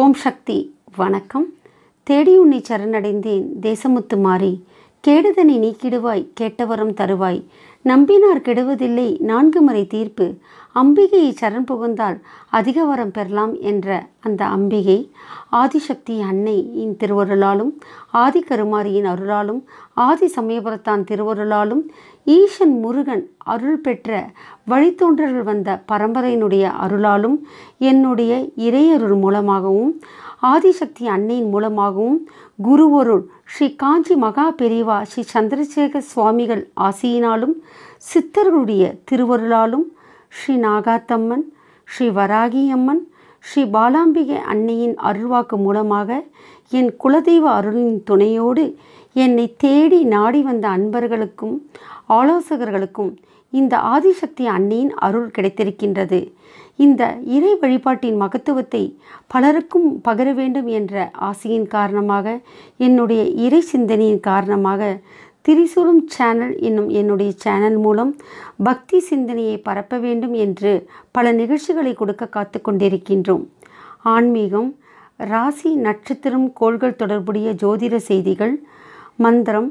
ஓம் சக்தி வணக்கம் தேடி உன்னை சரணடைந்தேன் தேசமுத்து மாறி கேடுதனை நீக்கிடுவாய் கேட்டவரம் தருவாய் நம்பினார் கெடுவதில்லை நான்கு முறை தீர்ப்பு அம்பிகையை சரண் புகுந்தால் அதிக வரம் பெறலாம் என்ற அந்த அம்பிகை ஆதிசக்தி அன்னையின் திருவருளாலும் ஆதி கருமாரியின் அருளாலும் ஆதி சமயபுரத்தான் திருவருளாலும் ஈசன் முருகன் அருள் பெற்ற வழித்தோன்றர்கள் வந்த பரம்பரையினுடைய அருளாலும் என்னுடைய இறையருள் மூலமாகவும் ஆதிசக்தி அன்னையின் மூலமாகவும் குருவொருள் ஸ்ரீ காஞ்சி மகா பெரிவா ஸ்ரீ சந்திரசேகர் சுவாமிகள் ஆசியினாலும் சித்தர்களுடைய திருவருளாலும் ஸ்ரீ நாகாத்தம்மன் ஸ்ரீ வராகி அம்மன் ஸ்ரீ பாலாம்பிகை அன்னையின் அருள்வாக்கு மூலமாக என் குலதெய்வ அருளின் துணையோடு என்னை தேடி நாடி வந்த அன்பர்களுக்கும் ஆலோசகர்களுக்கும் இந்த ஆதிசக்தி அன்னையின் அருள் கிடைத்திருக்கின்றது இந்த இறை வழிபாட்டின் மகத்துவத்தை பலருக்கும் பகிர வேண்டும் என்ற ஆசையின் காரணமாக என்னுடைய இறை சிந்தனையின் காரணமாக திரிசூலும் சேனல் என்னும் என்னுடைய சேனல் மூலம் பக்தி சிந்தனையை பரப்ப வேண்டும் என்று பல நிகழ்ச்சிகளை கொடுக்க காத்து கொண்டிருக்கின்றோம் ஆன்மீகம் ராசி நட்சத்திரம் கோள்கள் தொடர்புடைய ஜோதிட செய்திகள் மந்திரம்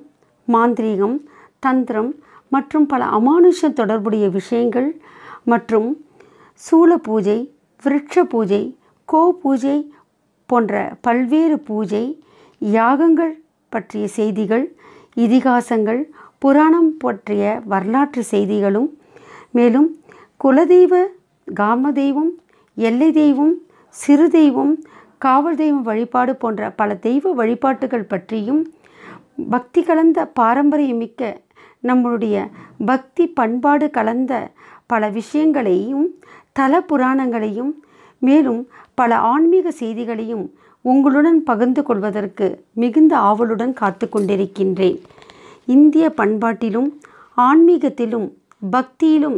மாந்திரீகம் தந்திரம் மற்றும் பல அமானுஷ தொடர்புடைய விஷயங்கள் மற்றும் சூல பூஜை விருட்ச பூஜை கோ பூஜை போன்ற பல்வேறு பூஜை யாகங்கள் பற்றிய செய்திகள் இதிகாசங்கள் புராணம் பற்றிய வரலாற்று செய்திகளும் மேலும் குலதெய்வ காம தெய்வம் எல்லை தெய்வம் சிறு தெய்வம் காவல் தெய்வம் வழிபாடு போன்ற பல தெய்வ வழிபாட்டுகள் பற்றியும் பக்தி கலந்த பாரம்பரியமிக்க நம்மளுடைய பக்தி பண்பாடு கலந்த பல விஷயங்களையும் தல புராணங்களையும் மேலும் பல ஆன்மீக செய்திகளையும் உங்களுடன் பகிர்ந்து கொள்வதற்கு மிகுந்த ஆவலுடன் காத்து கொண்டிருக்கின்றேன் இந்திய பண்பாட்டிலும் ஆன்மீகத்திலும் பக்தியிலும்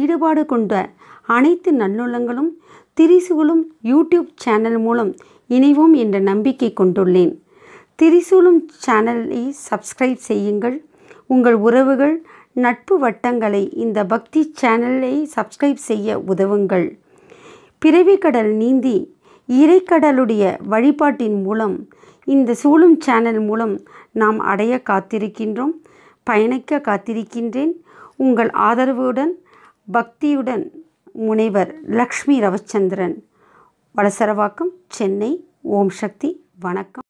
ஈடுபாடு கொண்ட அனைத்து நல்லுள்ளங்களும் திரிசூலும் யூடியூப் சேனல் மூலம் இணைவோம் என்ற நம்பிக்கை கொண்டுள்ளேன் திரிசூலும் சேனலை சப்ஸ்கிரைப் செய்யுங்கள் உங்கள் உறவுகள் நட்பு வட்டங்களை இந்த பக்தி சேனலை சப்ஸ்கிரைப் செய்ய உதவுங்கள் பிறவி கடல் நீந்தி இறைக்கடலுடைய வழிபாட்டின் மூலம் இந்த சூழும் சேனல் மூலம் நாம் அடைய காத்திருக்கின்றோம் பயணிக்க காத்திருக்கின்றேன் உங்கள் ஆதரவுடன் பக்தியுடன் முனைவர் லக்ஷ்மி ரவிச்சந்திரன் வளசரவாக்கம் சென்னை ஓம் சக்தி வணக்கம்